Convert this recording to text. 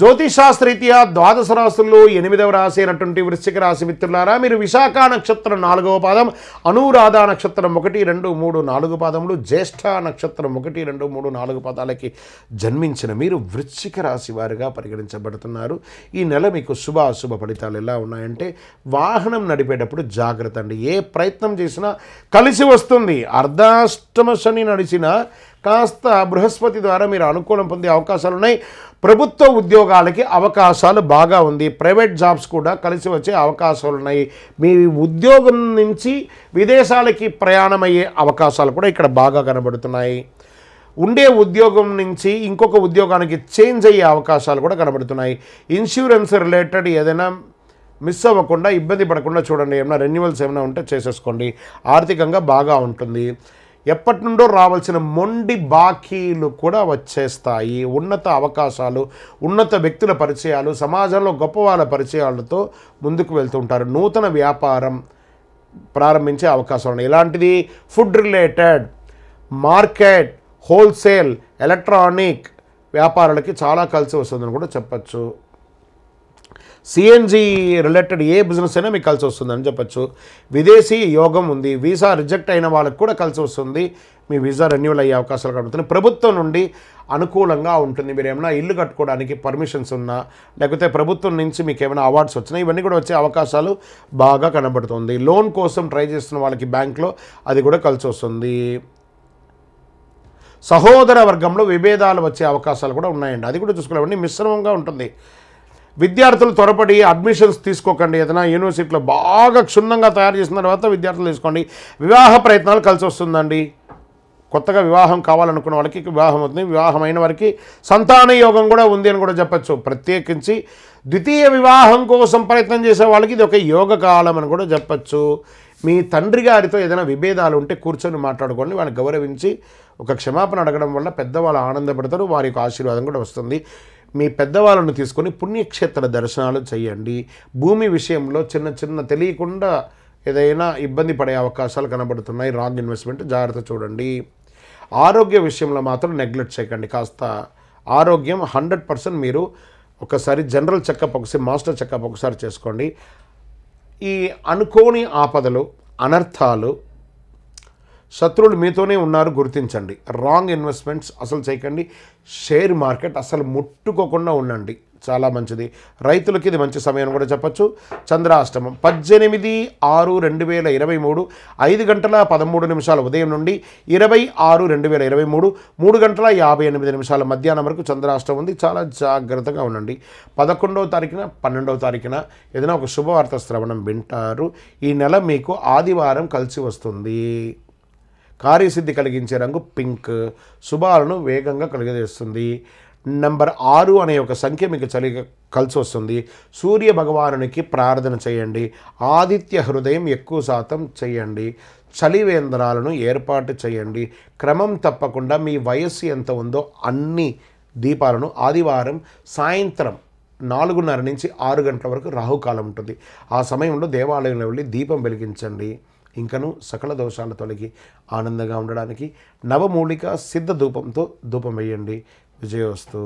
జ్యోతిషాస్త్రీత్యా ద్వాదశ రాశుల్లో ఎనిమిదవ రాశి అయినటువంటి వృశ్చిక రాశి మిత్రులారా మీరు విశాఖ నక్షత్రం నాలుగవ పాదం అనురాధ నక్షత్రం ఒకటి రెండు మూడు నాలుగు పాదములు జ్యేష్ఠ నక్షత్రం ఒకటి రెండు మూడు నాలుగు పాదాలకి జన్మించిన మీరు వృశ్చిక రాశి వారిగా పరిగణించబడుతున్నారు ఈ నెల మీకు శుభ అశుభ ఫలితాలు ఎలా ఉన్నాయంటే వాహనం నడిపేటప్పుడు జాగ్రత్త అండి ఏ ప్రయత్నం చేసినా కలిసి వస్తుంది అర్ధాష్టమ శని నడిచినా కాస్త బృహస్పతి ద్వారా మీరు అనుకూలం పొందే అవకాశాలు ఉన్నాయి ప్రభుత్వ ఉద్యోగాలకి అవకాశాలు బాగా ఉంది ప్రైవేట్ జాబ్స్ కూడా కలిసి వచ్చే అవకాశాలు ఉన్నాయి మీ ఉద్యోగం నుంచి విదేశాలకి ప్రయాణమయ్యే అవకాశాలు కూడా ఇక్కడ బాగా కనబడుతున్నాయి ఉండే ఉద్యోగం నుంచి ఇంకొక ఉద్యోగానికి చేంజ్ అయ్యే అవకాశాలు కూడా కనబడుతున్నాయి ఇన్సూరెన్స్ రిలేటెడ్ ఏదైనా మిస్ అవ్వకుండా ఇబ్బంది పడకుండా చూడండి ఏమైనా రెన్యువల్స్ ఏమైనా ఉంటే చేసేసుకోండి ఆర్థికంగా బాగా ఉంటుంది ఎప్పటి నుండో రావాల్సిన మొండి బాకీలు కూడా వచ్చేస్తాయి ఉన్నత అవకాశాలు ఉన్నత వ్యక్తుల పరిచయాలు సమాజంలో గొప్ప వాళ్ళ పరిచయాలతో ముందుకు వెళ్తుంటారు నూతన వ్యాపారం ప్రారంభించే అవకాశం ఉన్నాయి ఇలాంటిది food related market wholesale electronic వ్యాపారాలకి చాలా కలిసి వస్తుందని కూడా చెప్పచ్చు సిఎన్జి రిలేటెడ్ ఏ బిజినెస్ అయినా మీకు కలిసి వస్తుంది అని చెప్పచ్చు విదేశీ యోగం ఉంది వీసా రిజెక్ట్ అయిన వాళ్ళకి కూడా కలిసి వస్తుంది మీ వీసా రెన్యువల్ అయ్యే అవకాశాలు కనబడుతున్నాయి ప్రభుత్వం నుండి అనుకూలంగా ఉంటుంది మీరు ఏమైనా ఇల్లు కట్టుకోవడానికి పర్మిషన్స్ ఉన్నా లేకపోతే ప్రభుత్వం నుంచి మీకు ఏమైనా అవార్డ్స్ వచ్చినా ఇవన్నీ కూడా వచ్చే అవకాశాలు బాగా కనబడుతుంది లోన్ కోసం ట్రై చేస్తున్న వాళ్ళకి బ్యాంక్లో అది కూడా కలిసి వస్తుంది సహోదర వర్గంలో విభేదాలు వచ్చే అవకాశాలు కూడా ఉన్నాయండి అది కూడా చూసుకోలేవండి మిశ్రమంగా ఉంటుంది విద్యార్థులు త్వరపడి అడ్మిషన్స్ తీసుకోకండి ఏదైనా యూనివర్సిటీలో బాగా క్షుణ్ణంగా తయారు చేసిన తర్వాత విద్యార్థులు తీసుకోండి వివాహ ప్రయత్నాలు కలిసి వస్తుందండి కొత్తగా వివాహం కావాలనుకున్న వాళ్ళకి వివాహం అవుతుంది వివాహం అయిన వారికి సంతాన యోగం కూడా ఉంది అని కూడా చెప్పచ్చు ప్రత్యేకించి ద్వితీయ వివాహం కోసం ప్రయత్నం చేసే వాళ్ళకి ఇది ఒక యోగ కాలం అని కూడా చెప్పచ్చు మీ తండ్రి గారితో ఏదైనా విభేదాలు ఉంటే కూర్చొని మాట్లాడుకోండి వాళ్ళని గౌరవించి ఒక క్షమాపణ అడగడం వల్ల పెద్దవాళ్ళు ఆనందపడతారు వారి ఆశీర్వాదం కూడా వస్తుంది మీ పెద్దవాళ్ళను తీసుకొని పుణ్యక్షేత్ర దర్శనాలు చేయండి భూమి విషయంలో చిన్న చిన్న తెలియకుండా ఏదైనా ఇబ్బంది పడే అవకాశాలు కనబడుతున్నాయి రాంగ్ ఇన్వెస్ట్మెంట్ జాగ్రత్త చూడండి ఆరోగ్య విషయంలో మాత్రం నెగ్లెక్ట్ చేయకండి కాస్త ఆరోగ్యం హండ్రెడ్ పర్సెంట్ మీరు ఒకసారి జనరల్ చెకప్ ఒకసారి మాస్టర్ చెకప్ ఒకసారి చేసుకోండి ఈ అనుకోని ఆపదలు అనర్థాలు శత్రువులు మీతోనే ఉన్నారు గుర్తించండి రాంగ్ ఇన్వెస్ట్మెంట్స్ అసలు చేయకండి షేర్ మార్కెట్ అసలు ముట్టుకోకుండా ఉండండి చాలా మంచిది రైతులకి ఇది మంచి సమయం కూడా చెప్పచ్చు చంద్రాష్టమం పద్దెనిమిది ఆరు రెండు వేల ఇరవై మూడు ఐదు గంటల పదమూడు నిమిషాల ఉదయం నుండి ఇరవై ఆరు రెండు వేల ఇరవై మూడు మూడు గంటల యాభై ఎనిమిది నిమిషాల మధ్యాహ్నం వరకు చంద్రాష్టమం ఉంది చాలా జాగ్రత్తగా ఉండండి పదకొండవ తారీఖున పన్నెండవ తారీఖున ఏదైనా ఒక శుభవార్త శ్రవణం వింటారు ఈ నెల మీకు ఆదివారం కలిసి వస్తుంది కార్యసిద్ధి కలిగించే రంగు పింక్ శుభాలను వేగంగా కలిగజేస్తుంది నంబర్ ఆరు అనే ఒక సంఖ్య మీకు చలి కలిసి వస్తుంది సూర్య భగవానునికి ప్రార్థన చేయండి ఆదిత్య హృదయం ఎక్కువ శాతం చేయండి చలివేంద్రాలను ఏర్పాటు చేయండి క్రమం తప్పకుండా మీ వయస్సు ఎంత ఉందో అన్ని దీపాలను ఆదివారం సాయంత్రం నాలుగున్నర నుంచి ఆరు గంటల వరకు రాహుకాలం ఉంటుంది ఆ సమయంలో దేవాలయంలో వెళ్ళి దీపం వెలిగించండి ఇంకను సకల దోషాలు తొలగి ఆనందంగా ఉండడానికి నవమూలిక సిద్ధ ధూపంతో ధూపం వేయండి విజయోస్తు